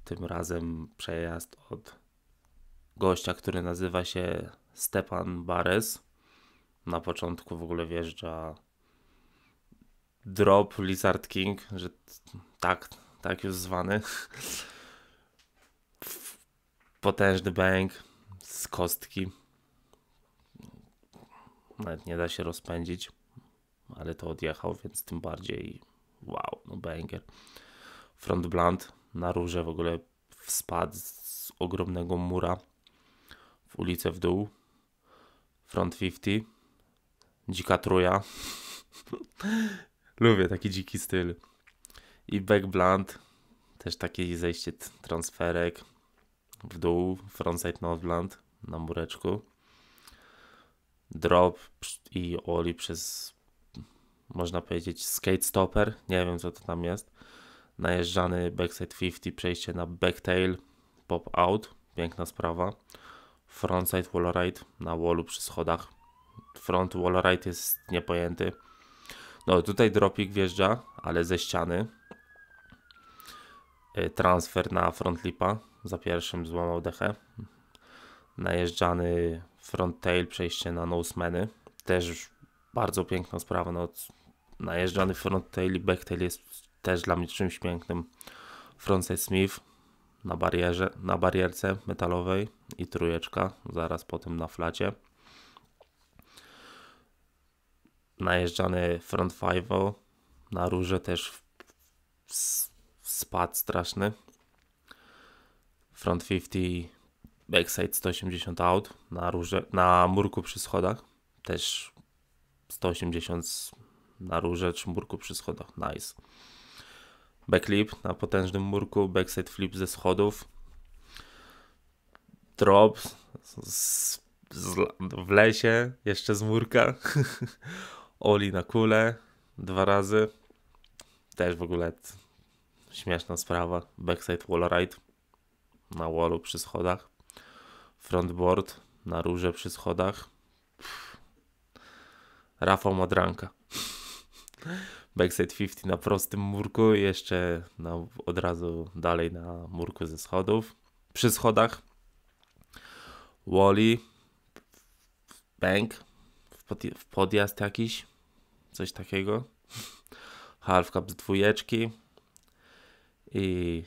Tym razem przejazd od gościa, który nazywa się Stepan Bares. Na początku w ogóle wjeżdża drop Lizard King, że tak, tak już zwany. potężny bęk z kostki. Nawet nie da się rozpędzić, ale to odjechał, więc tym bardziej wow, no banger. Front blunt na rurze w ogóle spadł z ogromnego mura w ulicę w dół. Front 50, dzika truja. Lubię taki dziki styl. I back blunt, też takie zejście transferek w dół, frontside Northland na mureczku. Drop i Oli przez, można powiedzieć, skate stopper, nie wiem co to tam jest. Najeżdżany backside 50, przejście na backtail, pop out, piękna sprawa. Frontside wallride na wallu przy schodach. Front wallride jest niepojęty. No tutaj dropik wjeżdża, ale ze ściany. Y, transfer na frontlipa, za pierwszym złamał dechę. Najeżdżany front tail, przejście na nosemeny. Też bardzo piękna sprawa. No, najeżdżany front tail i back tail jest też dla mnie czymś pięknym. Frontside Smith na barierze, na barierce metalowej i trójeczka zaraz po tym na flacie. Najeżdżany front five na rurze też spad straszny front 50, backside 180 out na, róże, na murku przy schodach. Też 180 na rurze, czy murku przy schodach. Nice. Backflip na potężnym murku, backside flip ze schodów. Drop z, z, w lesie, jeszcze z murka. Oli na kule dwa razy. Też w ogóle śmieszna sprawa. Backside wall ride na wallu przy schodach, frontboard na rurze przy schodach, Rafał Modranka, backside 50 na prostym murku i jeszcze na, od razu dalej na murku ze schodów, przy schodach, Wally, bank, w podjazd jakiś, coś takiego, half cup z dwójeczki i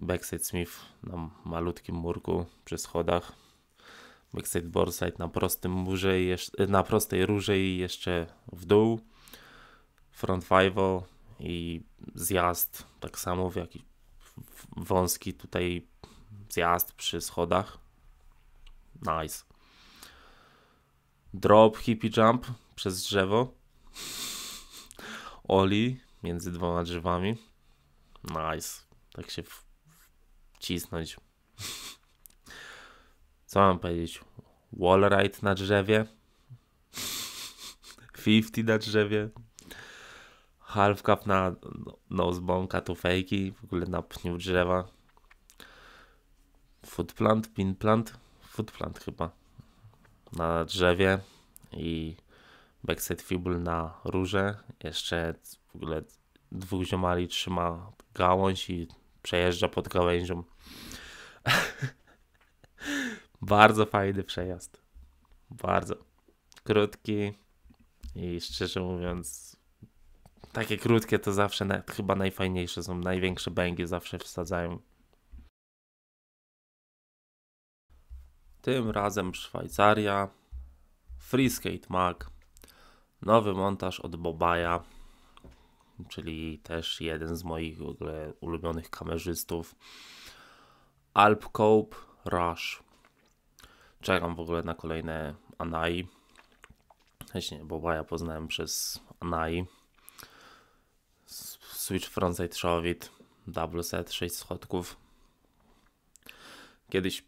backside Smith na malutkim murku przy schodach, backside borside na prostym murze y, na prostej rurze i jeszcze w dół, front five i zjazd tak samo w jakiś wąski tutaj zjazd przy schodach. Nice. Drop, hippie jump przez drzewo. Oli między dwoma drzewami. Nice. Tak się wcisnąć. Co mam powiedzieć? Wallride na drzewie? 50 na drzewie? Half cup na nosebonka, tu fejki, w ogóle na pniu drzewa. Foodplant, pinplant, foodplant chyba. Na drzewie i backside fibul na rurze. Jeszcze w ogóle dwóch ziomali trzyma gałąź i przejeżdża pod gałęzią. Bardzo fajny przejazd. Bardzo. Krótki i szczerze mówiąc, takie krótkie to zawsze na, chyba najfajniejsze są. Największe bęgi zawsze wsadzają. Tym razem Szwajcaria, Freeskate Mag, nowy montaż od Bobaja czyli też jeden z moich w ogóle ulubionych kamerzystów. Alp Cope, Rush. Czekam w ogóle na kolejne Anai. Właśnie, ja poznałem przez Anai. Switch Frontside Showit, double set, 6 schodków. Kiedyś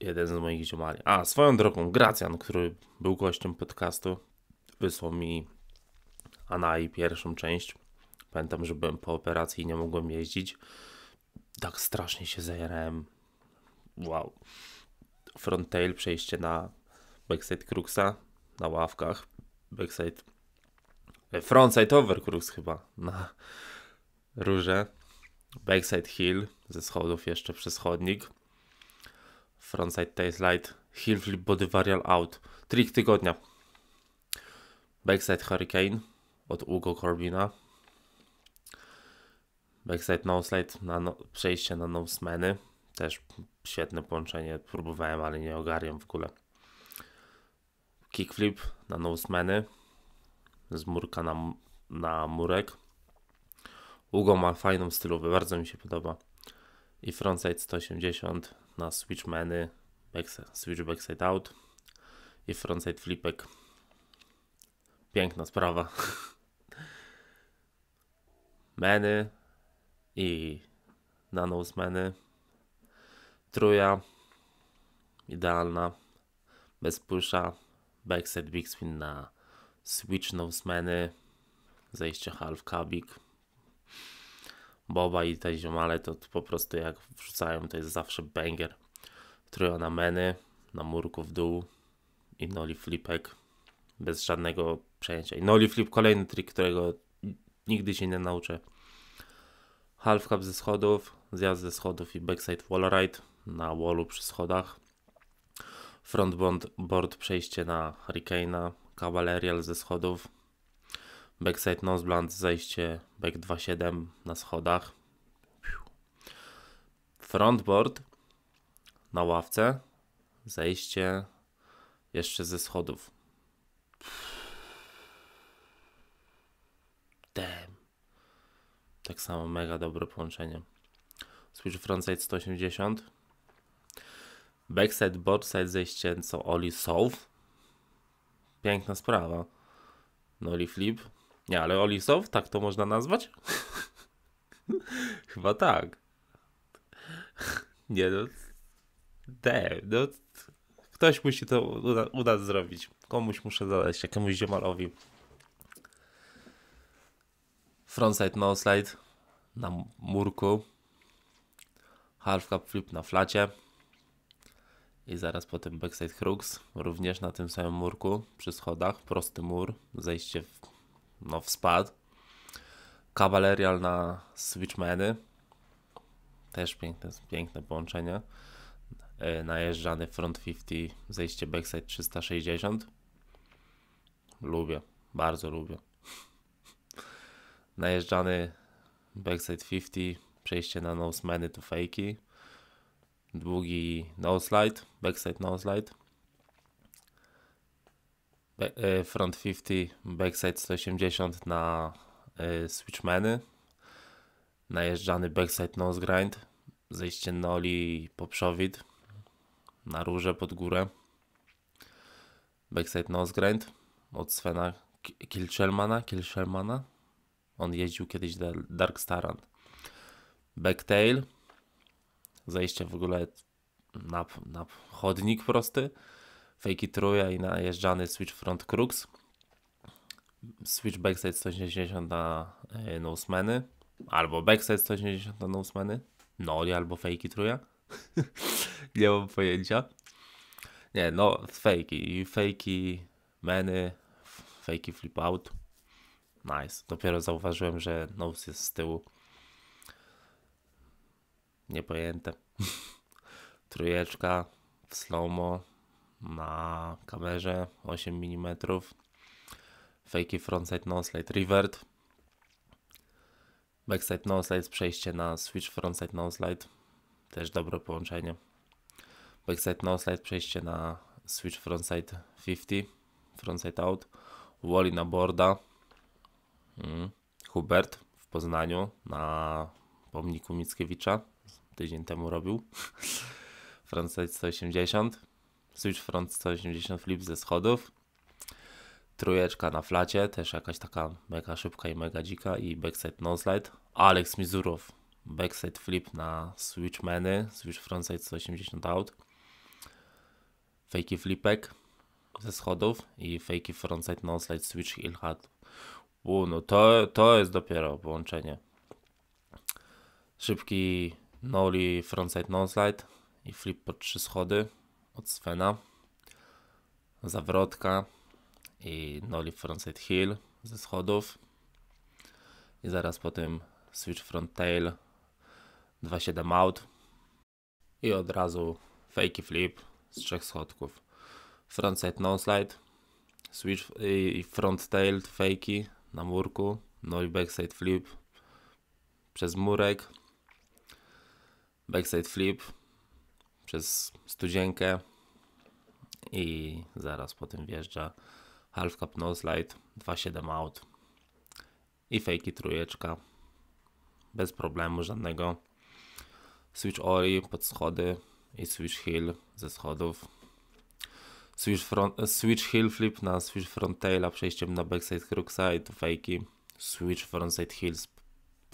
jeden z moich ziomali. A, swoją drogą, Gracjan, który był gościem podcastu, wysłał mi Anai pierwszą część. Pamiętam, że byłem po operacji i nie mogłem jeździć. Tak strasznie się zajerałem. Wow. Front tail, przejście na backside Cruxa na ławkach. Backside. E, frontside over Crux chyba na rurze. Backside hill ze schodów jeszcze przez chodnik. Frontside tail slide. Hill flip body varial out. Trick tygodnia. Backside hurricane od Ugo Corbina Backside Noslide na no, przejście na Nosemany. Też świetne połączenie, próbowałem, ale nie ogarniam w ogóle. Kickflip na Nosemany. Z murka na, na murek. Ugo ma fajną stylówę, bardzo mi się podoba. I frontside 180 na switchmany, backside, switch backside out i frontside flipek. Piękna sprawa. Meny, i na nosemeny. Truja idealna, bez pusha, backset big spin na switch nosemeny, zejście half kabik. Boba i te ziomale to po prostu jak wrzucają to jest zawsze banger. Truja na meny, na murku w dół i noli flipek bez żadnego przejęcia. I noli flip kolejny trik, którego nigdy się nie nauczę half cup ze schodów, zjazd ze schodów i backside wall ride na wallu przy schodach. Front bond, board przejście na Hurricane'a, Cavalerial ze schodów, backside noseblunt zejście back 2.7 na schodach. Frontboard na ławce, zejście jeszcze ze schodów. Tak samo mega dobre połączenie. Switch frontside 180. Backside, boardside zejście co Oli Sow. Piękna sprawa. Oli no flip. Nie, ale Oli Sow, tak to można nazwać? Chyba tak. Nie no. Damn, no. Ktoś musi to u, u nas zrobić. Komuś muszę zadać, jakiemuś ziomalowi. Frontside no slide na murku. Half cup flip na flacie. I zaraz potem backside crux, również na tym samym murku, przy schodach, prosty mur, zejście w, no, w spad. Kawalerial na switchmany, też piękne, piękne połączenie. E, najeżdżany front 50, zejście backside 360. Lubię, bardzo lubię najeżdżany backside 50, przejście na nosemany to fakey, długi no slide, backside nose slide, e, front 50, backside 180 na e, switchmany, najeżdżany backside nose grind, zejście noli poprzowid na rurze pod górę, backside nose grind od Svena Kilchelmana, Kilchelmana, on jeździł kiedyś do Dark Staran. Backtail, zejście w ogóle na, na chodnik prosty, fakey truja i najeżdżany switch front crux. Switch backside 180 na y, albo backside 180 na nosemany, noli albo fakey truja. nie mam pojęcia. Nie, no, i fake meny, Fake flip out. Nice. Dopiero zauważyłem, że nose jest z tyłu. Niepojęte. Trójeczka w slowmo na kamerze 8 mm. Fakey frontside slide, revert. Backside slide przejście na switch frontside slide. Też dobre połączenie. Backside slide przejście na switch frontside 50. Frontside out. Wally na boarda. Mm. Hubert w Poznaniu na pomniku Mickiewicza tydzień temu robił. Frontside 180, switch front 180 flip ze schodów, trójeczka na flacie, też jakaś taka mega szybka i mega dzika i backside noslide. Alex Mizurow, backside flip na switchmeny, switch frontside 180 out, fakey flipek ze schodów i fakey frontside noslide switch Hill hat u, no to, to jest dopiero połączenie. Szybki noli frontside nonslide i flip pod trzy schody od Svena. Zawrotka i noli frontside hill ze schodów. I zaraz po tym switch front tail 2.7 out i od razu fakey flip z trzech schodków. Frontside nonslide switch i front tail fakey na murku, no i backside flip przez murek, backside flip przez studzienkę i zaraz po tym wjeżdża half cup no slide, 2-7 out i fejki trójeczka bez problemu żadnego switch ori pod schody i switch hill ze schodów Switch, front, switch heel flip na switch front taila przejściem na backside crookside, fejki. Switch frontside heels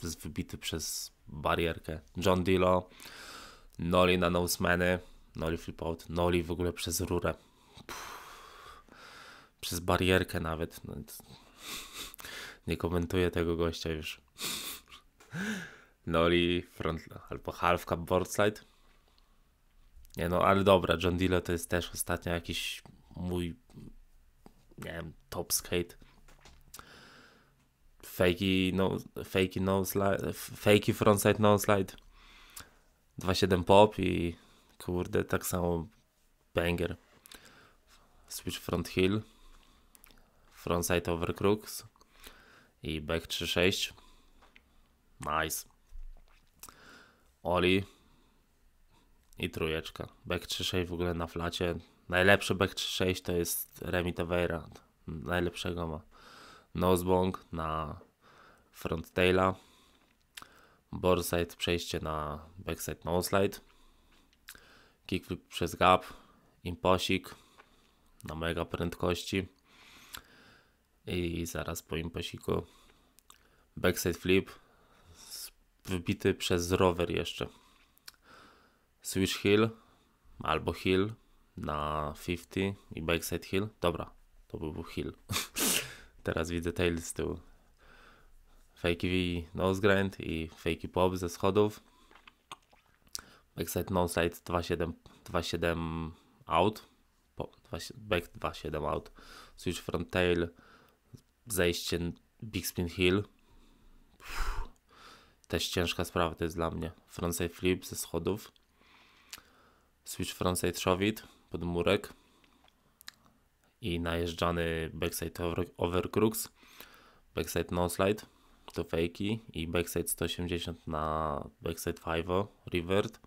jest wybity przez barierkę. John Dillo, Noli na nosemany, Noli flip out, Noli w ogóle przez rurę. Puh. Przez barierkę nawet. No, nie komentuję tego gościa już. Noli front albo half cup board nie no, ale dobra, John Dilo to jest też ostatnio jakiś mój, nie wiem, top skate. Fakey, no, fakey, no slide, fakey frontside no slide. 2.7 pop i kurde, tak samo banger. Switch front heel, frontside over crooks i back 3.6. Nice. Oli i trójeczka. Back 3-6 w ogóle na flacie. Najlepszy back 3-6 to jest Remi Taveira. Najlepszego ma nosebong na front taila. Borside przejście na backside noslide. Kickflip przez gap. Imposik na mega prędkości. I zaraz po imposiku backside flip wybity przez rower jeszcze. Switch Hill albo Hill na 50 i Backside Hill. Dobra, to by był Hill. Teraz widzę Tail z tyłu. Fakey nose grind i fakey pop ze schodów. Backside nonside side 2.7 out. Po, 2, back 2.7 out. Switch front tail. Zejście big spin hill. Uff. Też ciężka sprawa to jest dla mnie. Frontside flip ze schodów. Switch frontside showit pod murek i najeżdżany backside overcrux, backside slide to fakey i backside 180 na backside 5 revert.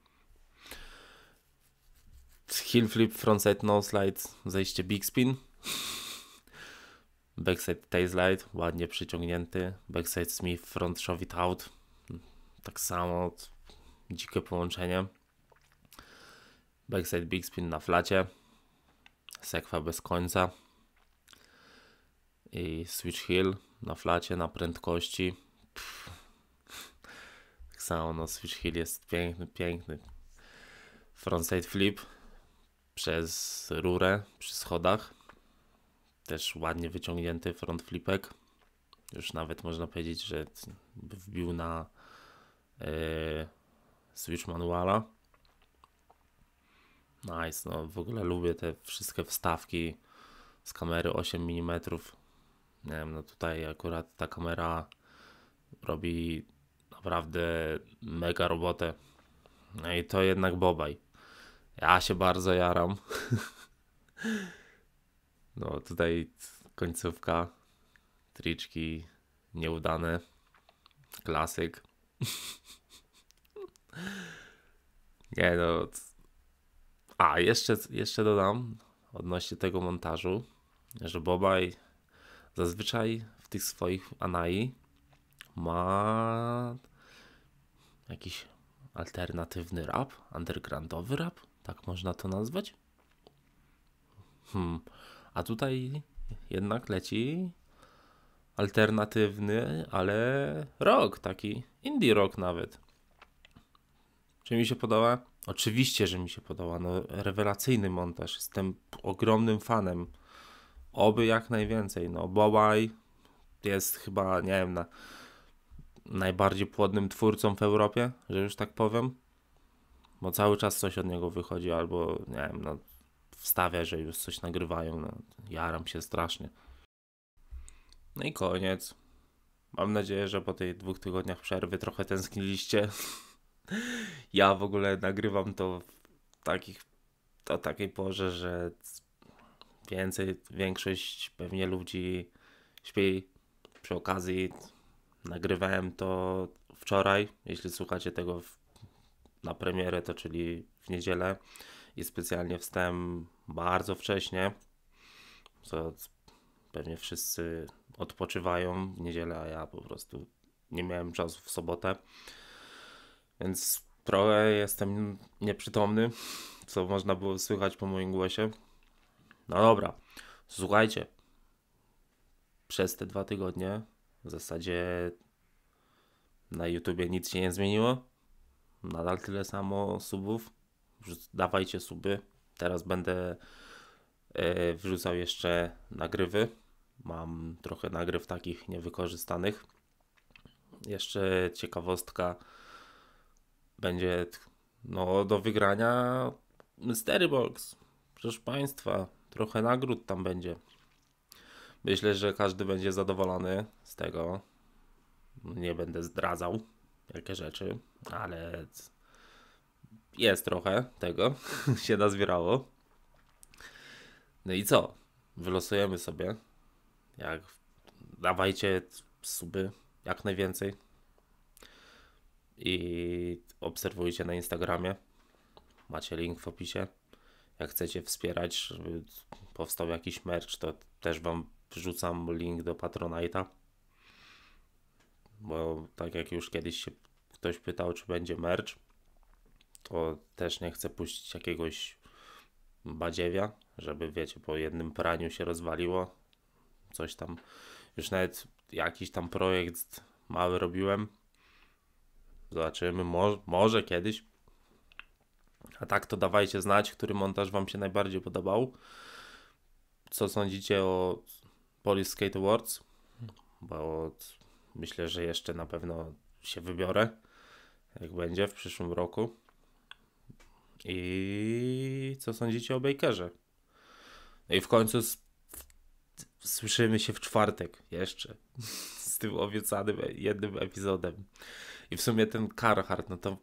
hill flip, frontside slide zejście big spin. Backside tail slide, ładnie przyciągnięty. Backside smith, front shove it out. Tak samo, dzikie połączenie. Backside Big Spin na flacie. Sekwa bez końca. I Switch Hill na flacie, na prędkości. Tak samo, no Switch Hill jest piękny, piękny. Frontside Flip przez rurę przy schodach. Też ładnie wyciągnięty front flipek. Już nawet można powiedzieć, że wbił na yy, switch manuala. Nice, no w ogóle lubię te wszystkie wstawki z kamery 8 mm. Nie wiem, no tutaj akurat ta kamera robi naprawdę mega robotę. No i to jednak Bobaj. Ja się bardzo jaram. No tutaj końcówka, triczki nieudane, klasyk. Nie no, a, jeszcze, jeszcze dodam odnośnie tego montażu, że Bobaj zazwyczaj w tych swoich Anai ma jakiś alternatywny rap, undergroundowy rap, tak można to nazwać. Hmm. A tutaj jednak leci alternatywny, ale rock, taki indie rock nawet. Czy mi się podoba? Oczywiście, że mi się podoba. No, rewelacyjny montaż. Jestem ogromnym fanem. Oby jak najwięcej. No, Bobaj jest chyba, nie wiem, na, najbardziej płodnym twórcą w Europie, że już tak powiem. Bo cały czas coś od niego wychodzi, albo nie wiem, no, wstawia, że już coś nagrywają. No, jaram się strasznie. No i koniec. Mam nadzieję, że po tych dwóch tygodniach przerwy trochę tęskniliście. Ja w ogóle nagrywam to w takich, o takiej porze, że więcej, większość pewnie ludzi śpi. Przy okazji nagrywałem to wczoraj, jeśli słuchacie tego w, na premierę, to czyli w niedzielę i specjalnie wstałem bardzo wcześnie, co pewnie wszyscy odpoczywają w niedzielę, a ja po prostu nie miałem czasu w sobotę. Więc trochę jestem nieprzytomny, co można było słychać po moim głosie. No dobra, słuchajcie. Przez te dwa tygodnie w zasadzie na YouTubie nic się nie zmieniło. Nadal tyle samo subów. Dawajcie suby. Teraz będę e, wrzucał jeszcze nagrywy. Mam trochę nagryw takich niewykorzystanych. Jeszcze ciekawostka będzie no, do wygrania Mystery Box. Proszę Państwa, trochę nagród tam będzie. Myślę, że każdy będzie zadowolony z tego. Nie będę zdradzał jakie rzeczy, ale jest trochę tego, się nazbierało. No i co? Wylosujemy sobie. Jak dawajcie suby jak najwięcej i obserwujcie na Instagramie. Macie link w opisie. Jak chcecie wspierać, żeby powstał jakiś merch, to też Wam wrzucam link do Patronite'a. Bo tak jak już kiedyś się ktoś pytał, czy będzie merch, to też nie chcę puścić jakiegoś badziewia, żeby wiecie, po jednym praniu się rozwaliło. Coś tam, już nawet jakiś tam projekt mały robiłem, Zobaczymy, może, może kiedyś. A tak to dawajcie znać, który montaż Wam się najbardziej podobał. Co sądzicie o Police Skate Awards? Bo myślę, że jeszcze na pewno się wybiorę, jak będzie w przyszłym roku. I co sądzicie o Bakerze? No i w końcu słyszymy się w czwartek jeszcze z tym obiecanym e-, jednym epizodem. I w sumie ten Carhartt, no to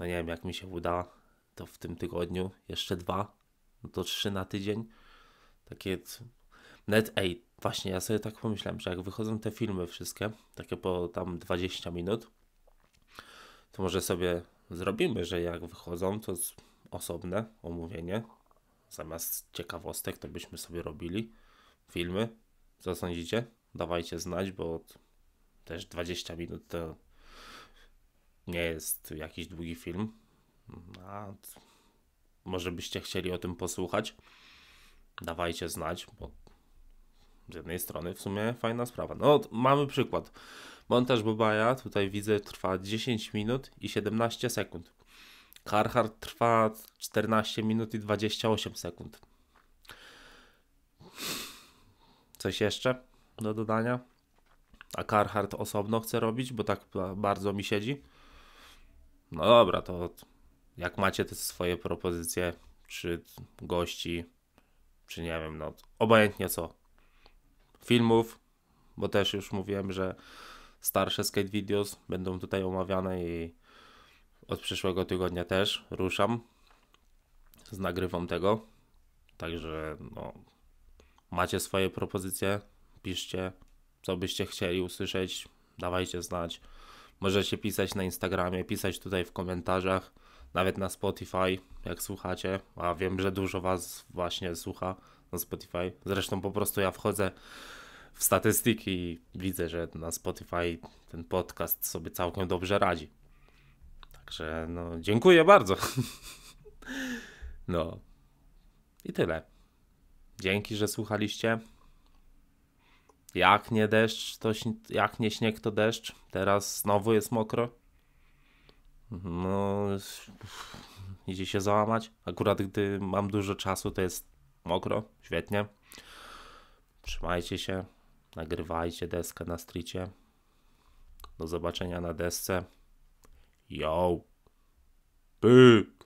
no nie wiem jak mi się uda, to w tym tygodniu jeszcze dwa, no to trzy na tydzień. Takie net, ej, właśnie ja sobie tak pomyślałem, że jak wychodzą te filmy wszystkie, takie po tam 20 minut, to może sobie zrobimy, że jak wychodzą, to osobne omówienie. Zamiast ciekawostek, to byśmy sobie robili filmy. Co sądzicie? Dawajcie znać, bo też 20 minut to nie jest jakiś długi film. A może byście chcieli o tym posłuchać? Dawajcie znać, bo z jednej strony w sumie fajna sprawa. No, mamy przykład. Montaż Bobaja, tutaj widzę, trwa 10 minut i 17 sekund. Carhartt trwa 14 minut i 28 sekund. Coś jeszcze do dodania? A Carhartt osobno chcę robić, bo tak bardzo mi siedzi no dobra, to jak macie te swoje propozycje, czy gości, czy nie wiem, no obojętnie co. Filmów, bo też już mówiłem, że starsze skate videos będą tutaj omawiane i od przyszłego tygodnia też ruszam z nagrywą tego. Także no, macie swoje propozycje, piszcie, co byście chcieli usłyszeć, dawajcie znać. Możecie pisać na Instagramie, pisać tutaj w komentarzach, nawet na Spotify, jak słuchacie, a wiem, że dużo Was właśnie słucha na Spotify. Zresztą po prostu ja wchodzę w statystyki i widzę, że na Spotify ten podcast sobie całkiem dobrze radzi. Także no, dziękuję bardzo. No. I tyle. Dzięki, że słuchaliście. Jak nie deszcz, to jak nie śnieg, to deszcz. Teraz znowu jest mokro. No, idzie się załamać. Akurat gdy mam dużo czasu, to jest mokro. Świetnie. Trzymajcie się. Nagrywajcie deskę na stricie. Do zobaczenia na desce. Yo! Pyk!